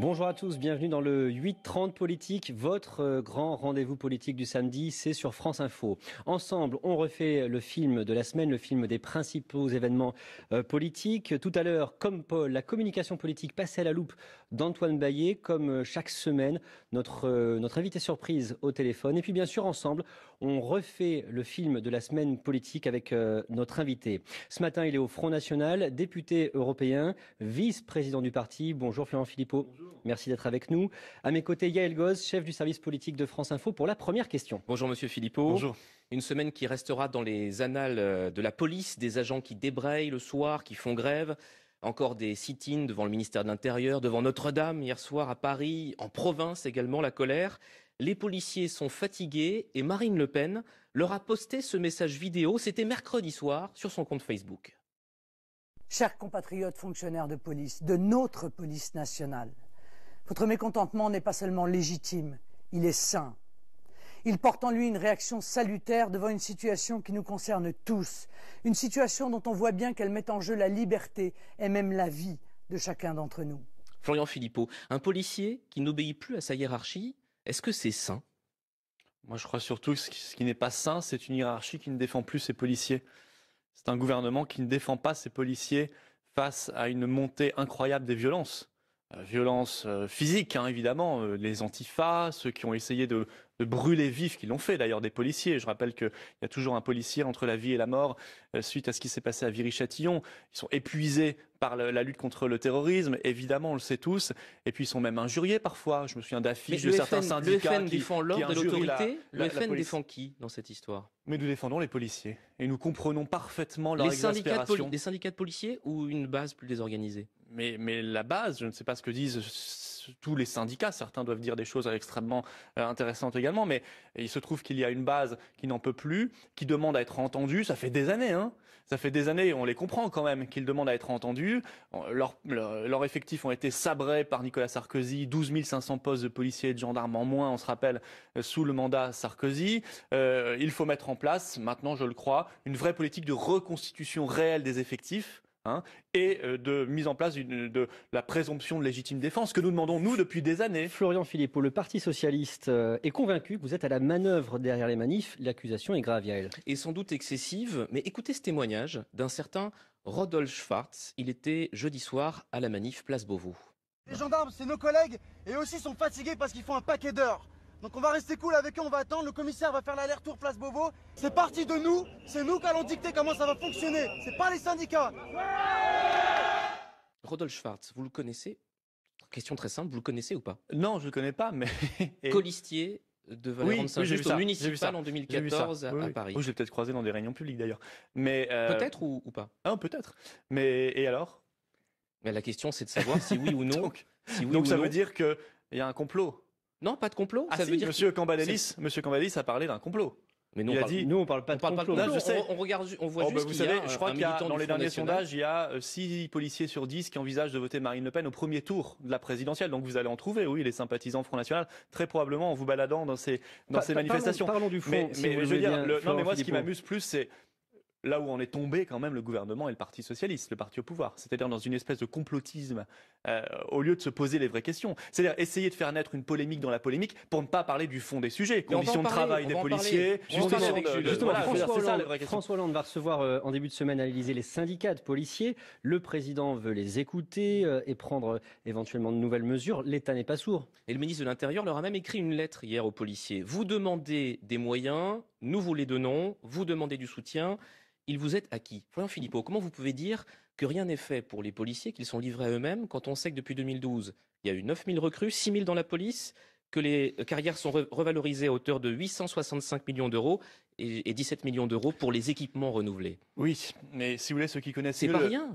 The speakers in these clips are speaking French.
Bonjour à tous, bienvenue dans le 8.30 politique, votre euh, grand rendez-vous politique du samedi, c'est sur France Info. Ensemble, on refait le film de la semaine, le film des principaux événements euh, politiques. Tout à l'heure, comme Paul, la communication politique passait à la loupe d'Antoine Baillet, comme euh, chaque semaine, notre, notre invité surprise au téléphone. Et puis bien sûr, ensemble, on refait le film de la semaine politique avec euh, notre invité. Ce matin, il est au Front National, député européen, vice-président du parti. Bonjour Florent Philippot. Merci d'être avec nous. À mes côtés, Yael Goz, chef du service politique de France Info pour la première question. Bonjour monsieur Philippot. Bonjour. Une semaine qui restera dans les annales euh, de la police, des agents qui débraillent le soir, qui font grève. Encore des sit-ins devant le ministère de l'Intérieur, devant Notre-Dame hier soir à Paris, en province également la colère. Les policiers sont fatigués et Marine Le Pen leur a posté ce message vidéo, c'était mercredi soir, sur son compte Facebook. Chers compatriotes fonctionnaires de police, de notre police nationale, votre mécontentement n'est pas seulement légitime, il est sain. Il porte en lui une réaction salutaire devant une situation qui nous concerne tous, une situation dont on voit bien qu'elle met en jeu la liberté et même la vie de chacun d'entre nous. Florian Philippot, un policier qui n'obéit plus à sa hiérarchie, est-ce que c'est sain Moi, je crois surtout que ce qui n'est pas sain, c'est une hiérarchie qui ne défend plus ses policiers. C'est un gouvernement qui ne défend pas ses policiers face à une montée incroyable des violences. Euh, violence euh, physique, hein, évidemment, euh, les antifas, ceux qui ont essayé de, brûler vif, qui l'ont fait d'ailleurs des policiers. Je rappelle qu'il y a toujours un policier entre la vie et la mort suite à ce qui s'est passé à Viry-Châtillon. Ils sont épuisés par la lutte contre le terrorisme, évidemment, on le sait tous. Et puis ils sont même injuriés parfois. Je me souviens d'affiches de certains syndicats. Le qui, défend l'ordre de l'autorité. le FN défend qui dans cette histoire Mais nous défendons les policiers. Et nous comprenons parfaitement leur les Des syndicats de policiers ou une base plus désorganisée mais, la base, je ne sais pas ce que disent tous les syndicats, certains doivent dire des choses extrêmement euh, intéressantes également, mais il se trouve qu'il y a une base qui n'en peut plus, qui demande à être entendue, ça fait des années, hein ça fait des années, on les comprend quand même, qu'ils demandent à être entendus. Leurs effectifs ont été sabrés par Nicolas Sarkozy, 12 500 postes de policiers et de gendarmes en moins, on se rappelle, euh, sous le mandat Sarkozy. Euh, il faut mettre en place, maintenant je le crois, une vraie politique de reconstitution réelle des effectifs Hein, et euh, de mise en place de la présomption de légitime défense que nous demandons, nous, depuis des années. Florian Philippot, le Parti socialiste euh, est convaincu que vous êtes à la manœuvre derrière les manifs. L'accusation est grave, Yael. Et sans doute excessive, mais écoutez ce témoignage d'un certain Rodolphe Schwartz. Il était jeudi soir à la manif Place Beauvau. Les gendarmes, c'est nos collègues, et aussi sont fatigués parce qu'ils font un paquet d'heures. Donc on va rester cool avec eux, on va attendre, le commissaire va faire l'aller-retour place Beauvau. C'est parti de nous, c'est nous qui allons dicter comment ça va fonctionner, c'est pas les syndicats. Rodolphe Schwartz, vous le connaissez Question très simple, vous le connaissez ou pas Non, je le connais pas, mais... Colistier, de Valérie oui, saint municipal en 2014 à, Paris. Oui, je peut-être croisé dans des réunions publiques d'ailleurs. Mais euh, Peut-être ou, pas ah, peut-être. Mais et alors Mais La question c'est de savoir si oui ou non. donc, si ça veut dire qu'il y a un complot non, pas de complot. Ah ça veut dire Monsieur Cambadélis, Monsieur a parlé d'un complot. Mais nous, on ne parle, nous, on parle pas de complot. Pas de complot. je sais. On, regarde, on voit oh, juste. Bah, vous savez, je crois qu'il dans les derniers sondages, il y a 6 euh, policiers sur 10 qui envisagent de voter Marine Le Pen au premier tour de la présidentielle. Donc vous allez en trouver, oui, les sympathisants Front National, très probablement en vous baladant dans ces, dans ces manifestations. Parlons, parlons, du fond. Mais, mais, je veux dire, non, mais moi, ce qui m'amuse plus, c'est là où on est tombé quand même le gouvernement et le Parti socialiste, le parti au pouvoir, c'est-à-dire dans une espèce de complotisme euh, au lieu de se poser les vraies questions. C'est-à-dire essayer de faire naître une polémique dans la polémique pour ne pas parler du fond des sujets, conditions de travail des policiers, justement, euh, François, Hollande, va recevoir euh, en début de semaine à l'Elysée les syndicats de policiers, le président veut les écouter et prendre éventuellement de nouvelles mesures, l'État n'est pas sourd. Et le ministre de l'Intérieur leur a même écrit une lettre hier aux policiers. Vous demandez des moyens, nous vous les donnons, vous demandez du soutien il vous est acquis. Florian Philippot, comment vous pouvez dire que rien n'est fait pour les policiers, qu'ils sont livrés à eux-mêmes, quand on sait que depuis 2012, il y a eu 9000 recrues, 6000 dans la police, que les euh, carrières sont revalorisées à hauteur de 865 millions d'euros et, 17 millions d'euros pour les équipements renouvelés. Oui, mais si vous voulez, ceux qui connaissent mieux, rien,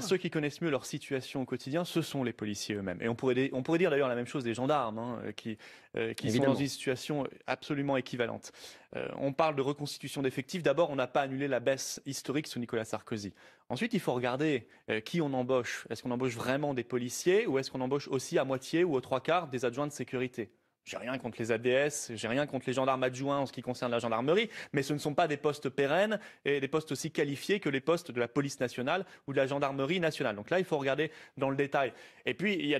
ceux qui connaissent mieux leur situation au quotidien, ce sont les policiers eux-mêmes. Et on pourrait, dire d'ailleurs la même chose des gendarmes, hein, euh, euh, qui, sont dans une situation absolument équivalente. Euh, on parle de reconstitution d'effectifs. D'abord, on n'a pas annulé la baisse historique sous Nicolas Sarkozy. Ensuite, il faut regarder qui on embauche. Est-ce qu'on embauche vraiment des policiers ou est-ce qu'on embauche aussi à moitié ou aux trois quarts des adjoints de sécurité j'ai rien contre les ADS, j'ai rien contre les gendarmes adjoints en ce qui concerne la gendarmerie, mais ce ne sont pas des postes pérennes et des postes aussi qualifiés que les postes de la police nationale ou de la gendarmerie nationale. Donc là, il faut regarder dans le détail. Et puis, il y a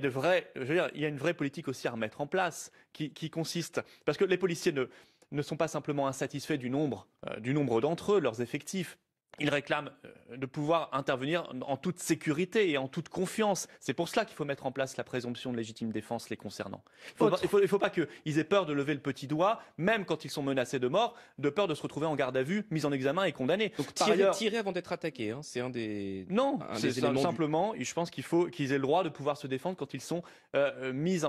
une vraie politique aussi à remettre en place qui, consiste, parce que les policiers ne, sont pas simplement insatisfaits du nombre, euh, du nombre d'entre eux, leurs effectifs ils réclament euh, de pouvoir intervenir en toute sécurité et en toute confiance. C'est pour cela qu'il faut mettre en place la présomption de légitime défense les concernant. Il ne faut, pas qu'ils aient peur de lever le petit doigt, même quand ils sont menacés de mort, de peur de se retrouver en garde à vue, mis en examen et condamné. Donc tirer, avant d'être attaqué, hein, c'est un des... Non, c'est simplement, je pense qu'il faut qu'ils aient le droit de pouvoir se défendre quand ils sont euh, euh, mis,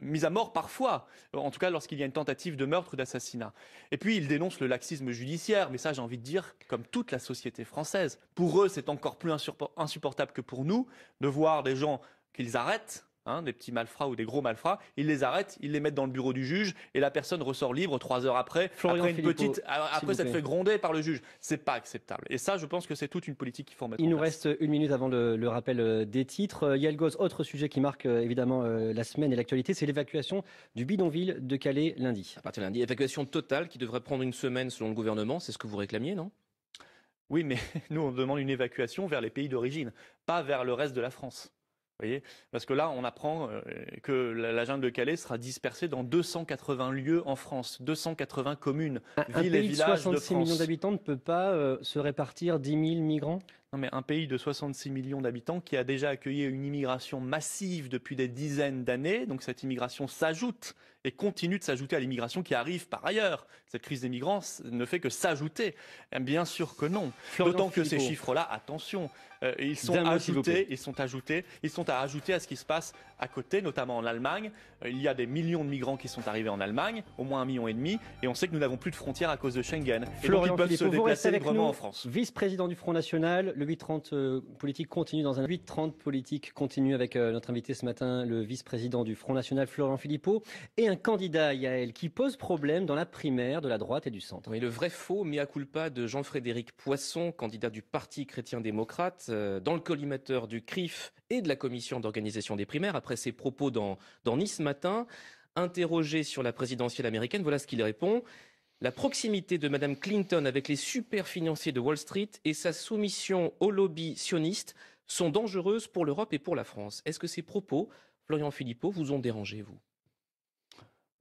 mis à mort parfois, en tout cas lorsqu'il y a une tentative de meurtre ou d'assassinat. Et puis ils dénoncent le laxisme judiciaire, mais ça j'ai envie de dire, comme toute la société, française. Pour eux, c'est encore plus insupportable que pour nous de voir des gens qu'ils arrêtent hein, des petits malfrats ou des gros malfrats, ils les arrêtent, ils les mettent dans le bureau du juge et la personne ressort libre trois heures après, après une petite, fait gronder par le juge. C'est pas acceptable. Et ça, je pense que c'est toute une politique qui faut mettre. Il nous reste une minute avant le, rappel euh, des titres. Euh, Yael autre sujet qui marque euh, évidemment la semaine et l'actualité, c'est l'évacuation du bidonville de Calais lundi. À partir de lundi, évacuation totale qui devrait prendre une semaine selon le gouvernement. C'est ce que vous réclamiez, non oui, mais nous, on demande une évacuation vers les pays d'origine, pas vers le reste de la France. Voyez Parce que là, on apprend euh, que la jungle de Calais sera dispersée dans 280 lieux en France, 280 communes, villes et villages de 66 millions d'habitants ne peut pas euh, se répartir 10 000 migrants non mais un pays de 66 millions d'habitants qui a déjà accueilli une immigration massive depuis des dizaines d'années, donc cette immigration s'ajoute et continue de s'ajouter à l'immigration qui arrive par ailleurs. Cette crise des migrants ne fait que s'ajouter. Eh bien sûr que non. D'autant que ces chiffres-là, attention, euh, ils sont ajoutés, ils sont ajoutés, ils sont à ajouter à ce qui se passe à côté, notamment en Allemagne. Euh, il y a des millions de migrants qui sont arrivés en Allemagne, au moins un million et demi, et on sait que nous n'avons plus de frontières à cause de Schengen. et donc ils peuvent se déplacer librement en France. Vice-président du Front National le 8-30 euh, politique continue dans un 8-30 politique continue avec euh, notre invité ce matin, le vice-président du Front National, Florent Philippot, et un candidat, Yael, qui pose problème dans la primaire de la droite et du centre. Oui, le vrai faux à culpa de Jean-Frédéric Poisson, candidat du Parti chrétien-démocrate, euh, dans le collimateur du CRIF et de la commission d'organisation des primaires, après ses propos dans, dans Nice matin, interrogé sur la présidentielle américaine, voilà ce qu'il répond la proximité de Mme Clinton avec les super financiers de Wall Street et sa soumission au lobby sioniste sont dangereuses pour l'Europe et pour la France. Est-ce que ces propos, Florian Philippot, vous ont dérangé, vous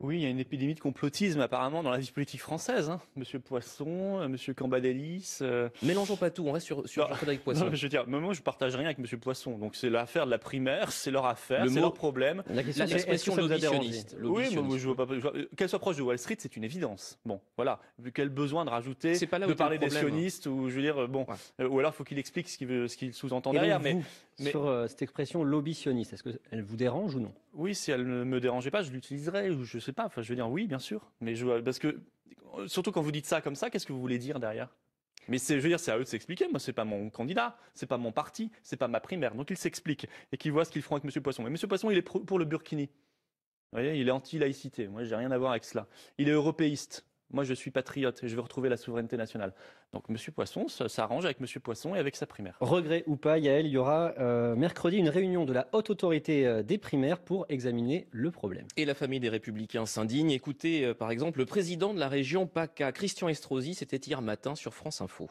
oui, il y a une épidémie de complotisme apparemment dans la vie politique française. Hein. Monsieur Poisson, euh, Monsieur Cambadélis. Euh. Mélangeons pas tout, on reste sur, sur Jean-Frédéric Poisson. Non, je veux dire, moi je partage rien avec Monsieur Poisson, donc c'est l'affaire de la primaire, c'est leur affaire, c'est leur problème. La question de l'expression de Oui, mais je veux pas. Euh, qu'elle soit proche de Wall Street, c'est une évidence. Bon, voilà. Quel besoin de rajouter, pas là de parler des sionistes ou je veux dire bon, ou alors faut qu'il explique ce qu'il sous-entend derrière. Mais, sur cette expression lobby sioniste, est-ce qu'elle vous dérange ou non Oui, si elle ne me dérangeait pas, je l'utiliserais ou je pas, enfin, je veux dire oui, bien sûr. Mais je, parce que, surtout quand vous dites ça comme ça, qu'est-ce que vous voulez dire derrière mais je veux dire, c'est à eux de s'expliquer. Moi, c'est pas mon candidat, c'est pas mon parti, c'est pas ma primaire. Donc ils s'expliquent et qu'ils voient ce qu'ils feront avec M. Poisson. Mais M. Poisson, il est pour le Burkini. il est anti-laïcité. Moi, j'ai rien à voir avec cela. Il est européiste. Moi, je suis patriote et je veux retrouver la souveraineté nationale. Donc, M. Poisson ça s'arrange avec M. Poisson et avec sa primaire. Regret ou pas, Yael, il y aura euh, mercredi une réunion de la haute autorité euh, des primaires pour examiner le problème. Et la famille des Républicains s'indigne. Écoutez, euh, par exemple, le président de la région PACA, Christian Estrosi, c'était hier matin sur France Info.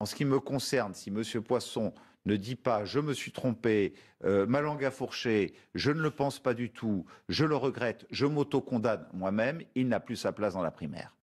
En ce qui me concerne, si M. Poisson ne dit pas je me suis trompé, euh, ma langue a fourché, je ne le pense pas du tout, je le regrette, je m'auto-condamne moi-même, il n'a plus sa place dans la primaire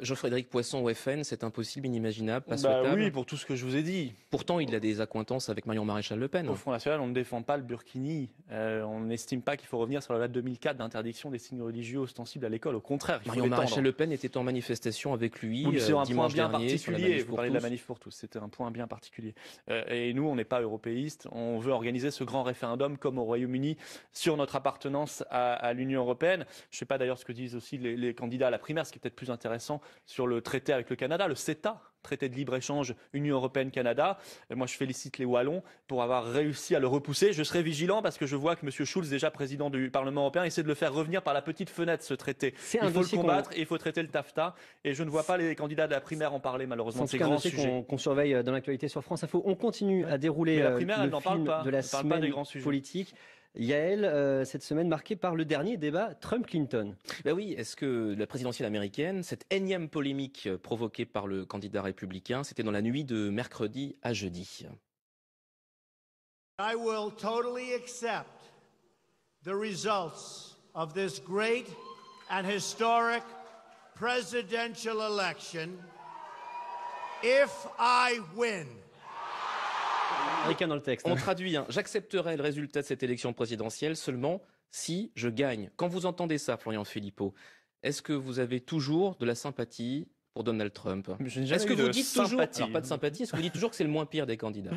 jean frédéric Poisson au FN, c'est impossible, inimaginable, pas bah Oui, pour tout ce que je vous ai dit. Pourtant, il a des accointances avec Marion Maréchal Le Pen. Au Front National, on ne défend pas le Burkini. Euh, on n'estime pas qu'il faut revenir sur la date 2004 d'interdiction des signes religieux ostensibles à l'école. Au contraire, Marion Maréchal Le Pen était en manifestation avec lui C'est un euh, point bien Particulier. Vous parlez de la manif pour tous. C'était un point bien particulier. Euh, et nous, on n'est pas européistes. On veut organiser ce grand référendum comme au Royaume-Uni sur notre appartenance à, l'Union européenne. Je ne sais pas d'ailleurs ce que disent aussi les, les candidats à la primaire, ce qui est peut-être plus intéressant sur le traité avec le Canada, le CETA, traité de libre-échange Union européenne-Canada. Moi, je félicite les Wallons pour avoir réussi à le repousser. Je serai vigilant parce que je vois que M. Schulz, déjà président du Parlement européen, essaie de le faire revenir par la petite fenêtre, ce traité. il faut le combattre et il faut traiter le TAFTA. Et je ne vois pas les candidats de la primaire en parler, malheureusement, C'est ces grands sujets. qu'on surveille euh, dans l'actualité sur France Info. On continue à dérouler la euh, primaire, le elle film parle pas. de la semaine parle politique. Yael, euh, cette semaine marquée par le dernier débat Trump-Clinton. Ben oui, est-ce que la présidentielle américaine, cette énième polémique euh, provoquée par le candidat républicain, c'était dans la nuit de mercredi à jeudi I texte. On traduit, hein. j'accepterai le résultat de cette élection présidentielle seulement si je gagne. Quand vous entendez ça, Florian Philippot, est-ce que vous avez toujours de la sympathie pour Donald Trump. Est-ce que vous dites toujours, pas de sympathie, est-ce que vous dites toujours que c'est le moins pire des candidats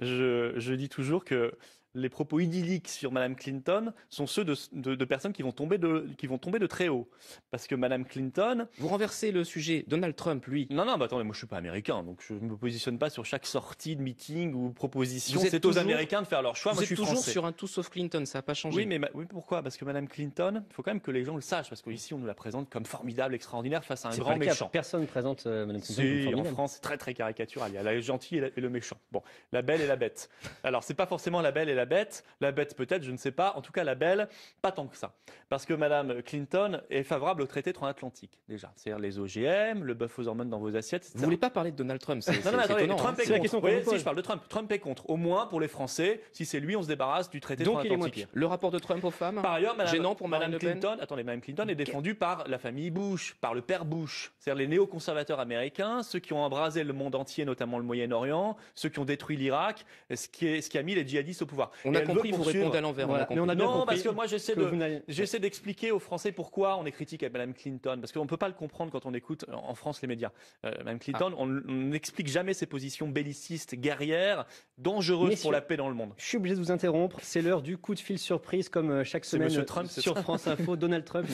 je, dis toujours que les propos idylliques sur Madame Clinton sont ceux de, personnes qui vont, tomber de, qui vont tomber de très haut. Parce que Madame Clinton... Vous renversez le sujet. Donald Trump, lui... Non, non, mais bah, attendez, moi je suis pas américain, donc je ne me positionne pas sur chaque sortie de meeting ou proposition. C'est aux Américains de faire leur choix. moi, je suis toujours sur un tout sauf Clinton, ça n'a pas changé. Oui, mais pourquoi Parce que Madame Clinton, il faut quand même que les gens le sachent, parce qu'ici on nous la présente comme formidable, extraordinaire, face à un grand méchant. Personne ne présente euh, Madame Clinton en France, c'est très très caricatural. Il y a la gentille et, le méchant. Bon, la belle et la bête. Alors, c'est pas forcément la belle et la la bête, la bête peut-être, je ne sais pas, en tout cas la belle, pas tant que ça. Parce que Madame Clinton est favorable au traité transatlantique, déjà. C'est-à-dire les OGM, le bœuf aux hormones dans vos assiettes, etc. Vous voulez pas parler de Donald Trump c'est, Non, non, attendez, étonnant, Trump hein. est, si je parle de Trump, Trump est contre. Au moins, pour les Français, si c'est lui, on se débarrasse du traité transatlantique. le rapport de Trump aux femmes, par ailleurs, gênant pour Madame, Clinton, attendez, Madame Clinton est défendue par la famille Bush, par le père Bush, c'est-à-dire les néoconservateurs américains, ceux qui ont embrasé le monde entier, notamment le Moyen-Orient, ceux qui ont détruit l'Irak, ce, ce qui a mis les djihadistes au pouvoir. On a compris, vous répondez à l'envers. a non, parce que moi j'essaie de, d'expliquer aux Français pourquoi on est critique à Madame Clinton, parce qu'on ne peut pas le comprendre quand on écoute en France les médias. Euh, Madame Clinton, ah. on n'explique jamais ses positions bellicistes, guerrières, dangereuses pour la paix dans le monde. Je suis obligé de vous interrompre. C'est l'heure du coup de fil surprise, comme euh, chaque semaine sur France Info. Donald Trump,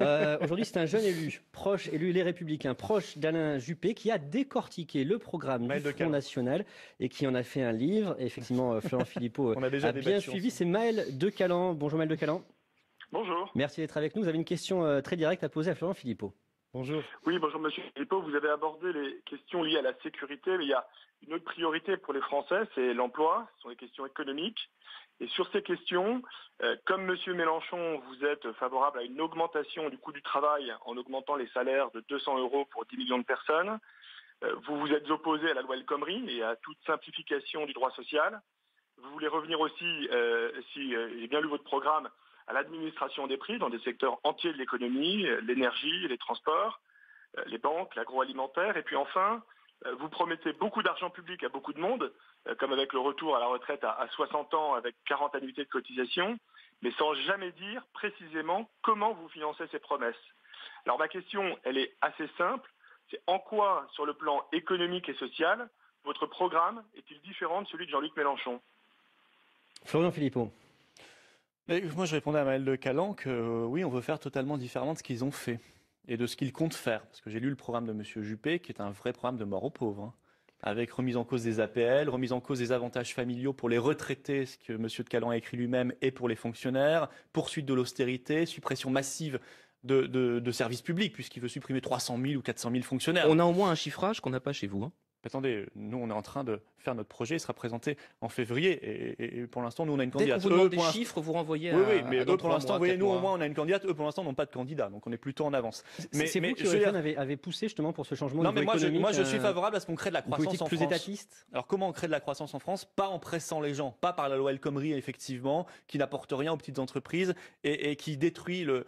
euh, Aujourd'hui, c'est un jeune élu, proche élu Les Républicains, proche d'Alain Juppé, qui a décortiqué le programme du Front National et qui en a fait un livre. Et effectivement, euh, Florent Philippot on a, déjà bien suivi. C'est Maël Decalan. Bonjour Maël Decalan. Bonjour. Merci d'être avec nous. Vous avez une question euh, très directe à poser à Florent Philippot. Bonjour. Oui, bonjour Monsieur Philippot. Vous avez abordé les questions liées à la sécurité, mais il y a une autre priorité pour les Français, c'est l'emploi, ce sont les questions économiques. Et sur ces questions, euh, comme Monsieur Mélenchon, vous êtes favorable à une augmentation du coût du travail en augmentant les salaires de 200 euros pour 10 millions de personnes. Euh, vous vous êtes opposé à la loi El Khomri et à toute simplification du droit social vous voulez revenir aussi, euh, si euh, j'ai bien lu votre programme, à l'administration des prix dans des secteurs entiers de l'économie, euh, l'énergie, les transports, les banques, l'agroalimentaire. Et puis enfin, vous promettez beaucoup d'argent public à beaucoup de monde, comme avec le retour à la retraite à, à 60 ans avec 40 annuités de cotisation, mais sans jamais dire précisément comment vous financez ces promesses. Alors ma question, elle est assez simple. C'est en quoi, sur le plan économique et social, votre programme est-il différent de celui de Jean-Luc Mélenchon Florian Philippot. moi, je répondais à Maël de Calan que euh, oui, on veut faire totalement différemment de ce qu'ils ont fait et de ce qu'ils comptent faire. Parce que j'ai lu le programme de M. Juppé, qui est un vrai programme de mort aux pauvres, hein. avec remise en cause des APL, remise en cause des avantages familiaux pour les retraités, ce que M. de Calan a écrit lui-même, et pour les fonctionnaires, poursuite de l'austérité, suppression massive de, services publics, puisqu'il veut supprimer 300 000 ou 400 000 fonctionnaires. On a au moins un chiffrage qu'on n'a pas chez vous. Hein. Attendez, nous, on est en train de, faire notre projet. sera présenté en février. Et, pour l'instant, nous, on a une candidate. vous des chiffres, vous renvoyez oui, à, oui, mais pour l'instant, voyez, nous, au moins, on a une candidate. Eux, pour l'instant, n'ont pas de candidat. Donc, on est plutôt en avance. Mais, c'est vous qui, avez avait, poussé justement pour ce changement. Non, mais moi, je, suis euh, favorable à ce qu'on crée de la croissance en plus étatiste. Alors, comment on crée de la croissance en France Pas en pressant les gens, pas par la loi El Khomri, effectivement, qui n'apporte rien aux petites entreprises et, qui détruit le,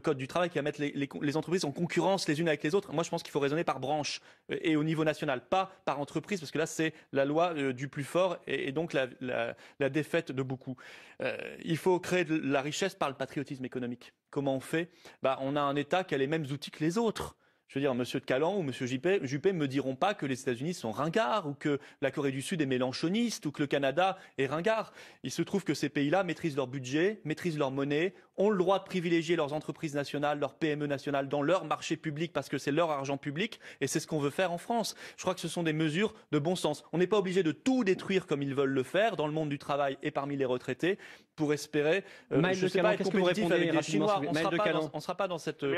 code du travail, qui va mettre les, les entreprises en concurrence les unes avec les autres. Moi, je pense qu'il faut raisonner par branche et au niveau national, pas par entreprise, parce que là, c'est la loi euh, du plus fort et, donc la, défaite de beaucoup. Euh, il faut créer de la richesse par le patriotisme économique. Comment on fait bah, On a un État qui a les mêmes outils que les autres. Je veux dire, M. de Calan ou M. Juppé, Juppé me diront pas que les États-Unis sont ringards ou que la Corée du Sud est mélanchoniste ou que le Canada est ringard. Il se trouve que ces pays-là maîtrisent leur budget, maîtrisent leur monnaie, ont le droit de privilégier leurs entreprises nationales, leurs PME nationales dans leur marché public parce que c'est leur argent public et c'est ce qu'on veut faire en France. Je crois que ce sont des mesures de bon sens. On n'est pas obligé de tout détruire comme ils veulent le faire dans le monde du travail et parmi les retraités pour espérer euh, je ne sais pas, être compétitif avec les Chinois. On ne sera, pas dans cette... Euh,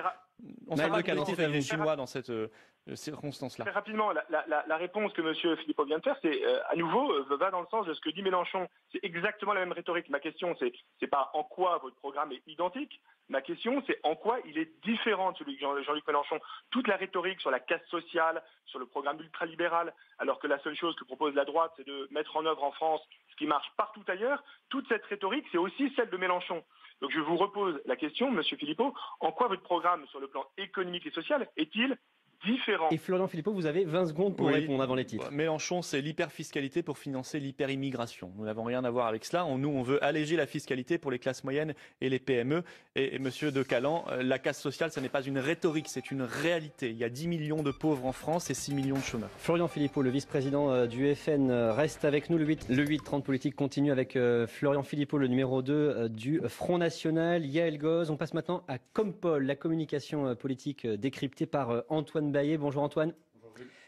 on sera pas les Chinois dans cette... Euh, euh, circonstances-là Très rapidement, la, réponse que M. Philippot vient de faire, c'est euh, à nouveau, euh, va dans le sens de ce que dit Mélenchon. C'est exactement la même rhétorique. Ma question, c'est n'est pas en quoi votre programme est identique, Ma question, c'est en quoi il est différent de celui de Jean-Luc Mélenchon. Toute la rhétorique sur la casse sociale, sur le programme ultralibéral, alors que la seule chose que propose la droite, c'est de mettre en œuvre en France ce qui marche partout ailleurs, toute cette rhétorique, c'est aussi celle de Mélenchon. Donc je vous repose la question, M. Philippot, en quoi votre programme sur le plan économique et social est-il différent. Et Florian Philippot, vous avez 20 secondes pour répondre avant les titres. Mélenchon, c'est l'hyperfiscalité pour financer l'hyperimmigration. Nous n'avons rien à voir avec cela. Nous, on veut alléger la fiscalité pour les classes moyennes et les PME. Et, monsieur De Calan, euh, la casse sociale, ce n'est pas une rhétorique, c'est une réalité. Il y a 10 millions de pauvres en France et 6 millions de chômeurs. Florian Philippot, le vice-président euh, du FN, euh, reste avec nous. Le 8, le 8 30 politique continue avec Florian Philippot, le numéro 2 du Front National. Yael Goz, on passe maintenant à Paul, la communication politique décryptée par Antoine Bonjour Antoine.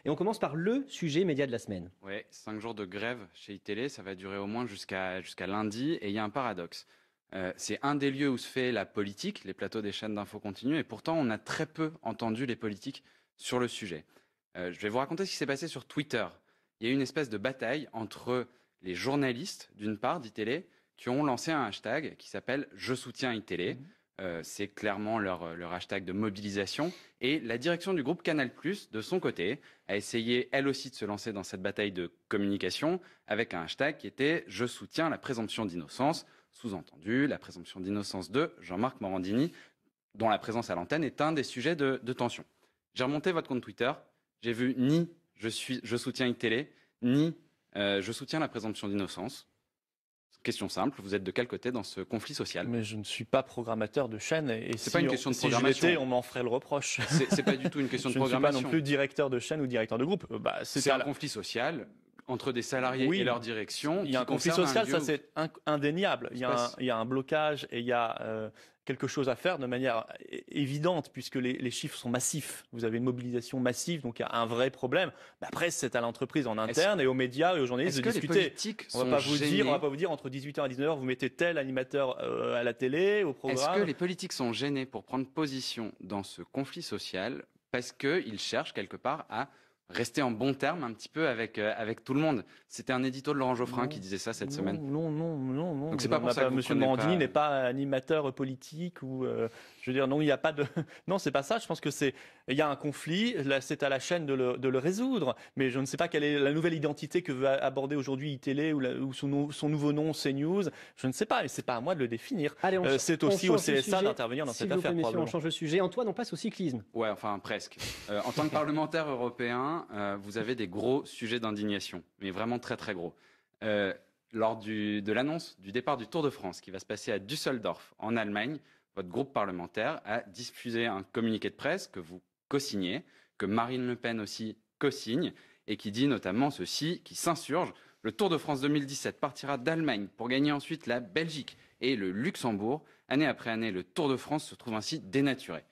Et on commence par le sujet média de la semaine. Oui, cinq jours de grève chez iTélé, ça va durer au moins jusqu'à lundi. Et il y a un paradoxe. Euh, c'est un des lieux où se fait la politique, les plateaux des chaînes d'info continuent et pourtant on a très peu entendu les politiques sur le sujet. Euh, je vais vous raconter ce qui s'est passé sur Twitter. Il y a eu une espèce de bataille entre les journalistes, d'une part, d'ITélé, qui ont lancé un hashtag qui s'appelle Je soutiens iTélé. Mhm. Euh, c'est clairement euh, leur, hashtag de mobilisation. Et la direction du groupe Canal, de son côté, a essayé elle aussi de se lancer dans cette bataille de communication avec un hashtag qui était Je soutiens la présomption d'innocence, sous-entendu la présomption d'innocence de Jean-Marc Morandini, dont la présence à l'antenne est un des sujets de, tension. J'ai remonté votre compte Twitter, j'ai vu ni je, suis, je soutiens une télé, ni euh, je soutiens la présomption d'innocence. Question simple, vous êtes de quel côté dans ce conflit social Mais je ne suis pas programmateur de chaîne et si, pas une question on, de programmation. on m'en ferait le reproche. C'est pas du tout une question de programmation. Je ne suis pas non plus directeur de chaîne ou directeur de groupe. Bah, c'est un conflit social entre des salariés et leur direction. Il y a un conflit social, ça c'est indéniable. Il y, a un, blocage et il y a euh, quelque chose à faire de manière évidente, puisque les, chiffres sont massifs. Vous avez une mobilisation massive, donc il y a un vrai problème. Après, c'est à l'entreprise en interne et aux médias et aux journalistes de discuter. on va va pas vous dire entre 18h et 19h, vous mettez tel animateur euh, à la télé, au programme. Est-ce que les politiques sont gênés pour prendre position dans ce conflit social parce qu'ils cherchent quelque part à rester en bon terme un petit peu avec euh, avec tout le monde. C'était un édito de Laurent Geoffrin qui disait ça cette semaine. Non, non, non, non. Donc c'est pas pour ça que Monsieur Morandini n'est pas... animateur politique ou euh, je veux dire non, il n'y a pas de non, c'est pas ça. Je pense que c'est il y a un conflit. c'est à la chaîne de le, de le, résoudre. Mais je ne sais pas quelle est la nouvelle identité que veut aborder aujourd'hui iTélé ou, son, son, nouveau nom CNews. Je ne sais pas. Et c'est pas à moi de le définir. Euh, c'est aussi au CSA d'intervenir dans si cette affaire. on change de sujet. Antoine, on passe au cyclisme. Ouais, enfin presque. en tant que parlementaire européen. Euh, vous avez des gros sujets d'indignation, mais vraiment très très gros. Euh, lors de l'annonce du départ du Tour de France qui va se passer à Düsseldorf, en Allemagne, votre groupe parlementaire a diffusé un communiqué de presse que vous co-signez, que Marine Le Pen aussi co-signe, et qui dit notamment ceci, qui s'insurge, le Tour de France 2017 partira d'Allemagne pour gagner ensuite la Belgique et le Luxembourg. Année après année, le Tour de France se trouve ainsi dénaturé.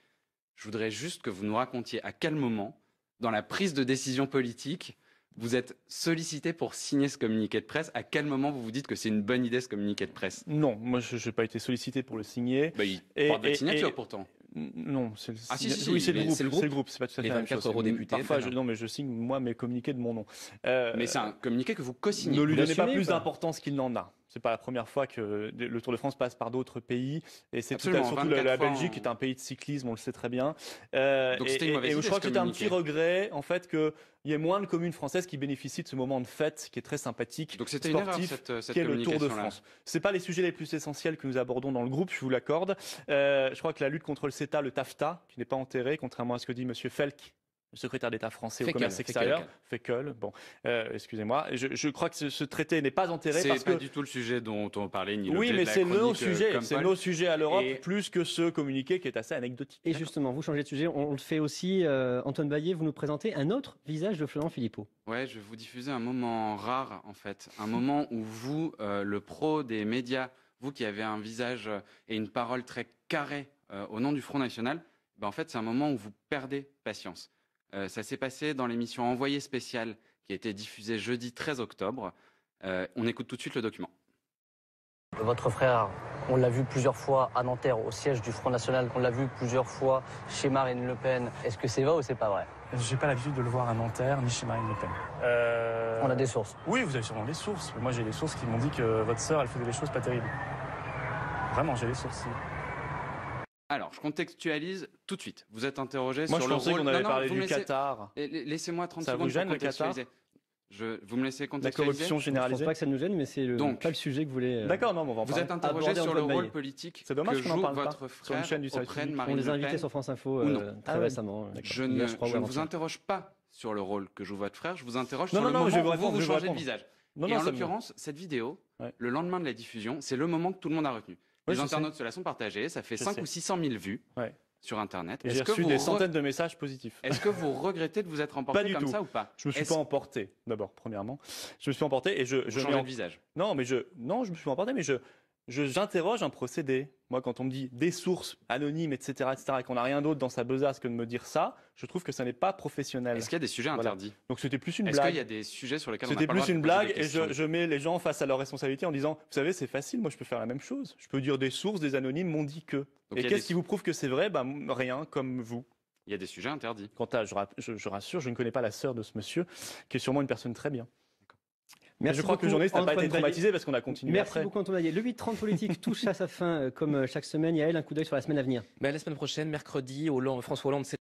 Je voudrais juste que vous nous racontiez à quel moment dans la prise de décision politique, vous êtes sollicité pour signer ce communiqué de presse. À quel moment vous vous dites que c'est une bonne idée ce communiqué de presse Non, moi je n'ai pas été sollicité pour le signer. Bah, il et, porte signature pourtant non, c'est le, ah, oui, c'est le, groupe. C'est le groupe, c'est pas tout à fait les 24 eurodéputés. Parfois, je, non, mais je signe moi mes communiqués de mon nom. Euh, mais c'est un communiqué que vous co-signez. Ne lui donnez pas plus d'importance qu'il n'en a. C'est pas la première fois que le Tour de France passe par d'autres pays, et c'est surtout la, Belgique qui est un pays de cyclisme, on le sait très bien. Euh, et, je crois que c'était un petit regret, en fait, que il y a moins de communes françaises qui bénéficient de ce moment de fête qui est très sympathique, Donc sportif, qui est le Tour de France. C'est pas les sujets les plus essentiels que nous abordons dans le groupe, je vous l'accorde. Euh, je crois que la lutte contre le CETA, le TAFTA, qui n'est pas enterré, contrairement à ce que dit M. Felk, le secrétaire d'État français au commerce extérieur, Fekel bon, euh, excusez-moi, je, crois que ce, traité n'est pas enterré. C'est pas du tout le sujet dont on parlait, ni Oui, mais c'est nos euh, sujets, c'est nos sujets à l'Europe, plus que ce communiqué qui est assez anecdotique. Et justement, vous changez de sujet, on, le fait aussi, euh, Antoine Baillet, vous nous présentez un autre visage de Florent Philippot. Ouais, je vais vous diffuser un moment rare, en fait, un moment où vous, le pro des médias, vous qui avez un visage et une parole très carrée au nom du Front National, ben en fait, c'est un moment où vous perdez patience. Euh, ça s'est passé dans l'émission Envoyé spécial qui a été diffusée jeudi 13 octobre. Euh, on écoute tout de suite le document. Votre frère, on l'a vu plusieurs fois à Nanterre, au siège du Front National, on l'a vu plusieurs fois chez Marine Le Pen. Est-ce que c'est vrai ou c'est pas vrai J'ai pas l'habitude de le voir à Nanterre ni chez Marine Le Pen. Euh, on a des sources. Oui, vous avez sûrement des sources. moi, j'ai des sources qui m'ont dit que votre sœur, elle faisait des choses pas terribles. Vraiment, j'ai des sources. Alors, je contextualise tout de suite. Vous êtes interrogé sur le rôle... Moi qu'on avait parlé du Qatar. Eh, laissez-moi 30 ça secondes gêne, pour contextualiser. Le Qatar je... Vous me laissez contextualiser La corruption généralisée Je ne pense pas que ça nous gêne, mais c'est le... pas le sujet que vous voulez... Euh, D'accord, non, on va en Vous êtes interrogé sur le rôle politique que joue votre frère sur chaîne du auprès On les a invités sur France Info euh, très ah récemment. Je ne, vous interroge pas sur le rôle que joue votre frère, je vous interroge sur le moment où vous changez de visage. Et en l'occurrence, cette vidéo, le lendemain de la diffusion, c'est le moment que tout le monde a retenu les internautes se la sont partagées Ça fait cinq 5 ou 600 000 vues. Sur Internet. J'ai reçu des centaines de messages positifs. Est-ce que vous regrettez de vous être emporté comme ça ou pas Je me suis pas emporté, d'abord, premièrement. Je me suis emporté et je. je visage. Non, mais je. Non, je me suis pas emporté, mais je, j'interroge un procédé. Moi, quand on me dit des sources anonymes, etc., etc., et qu'on n'a rien d'autre dans sa besace que de me dire ça, je trouve que ça n'est pas professionnel. Est-ce qu'il y a des sujets interdits Donc c'était plus une blague. Est-ce qu'il y a des sujets sur lesquels on C'était plus une blague, et je, mets les gens face à leurs responsabilités en disant, vous savez, c'est facile, moi je peux faire la même chose. Je peux dire des sources, des anonymes m'ont dit que. et qu'est-ce qui vous prouve que c'est vrai ben, Rien, comme vous. Il y a des sujets interdits. Quant à, je, je rassure, je ne connais pas la sœur de ce monsieur, qui est sûrement une personne très bien. Merci je crois que le journaliste n'a pas été traumatisé parce qu'on a continué Merci beaucoup Antoine Le 8-30 politique touche à sa fin euh, comme euh, chaque semaine. y elle un coup d'œil sur la semaine à venir. la semaine prochaine, mercredi, François Hollande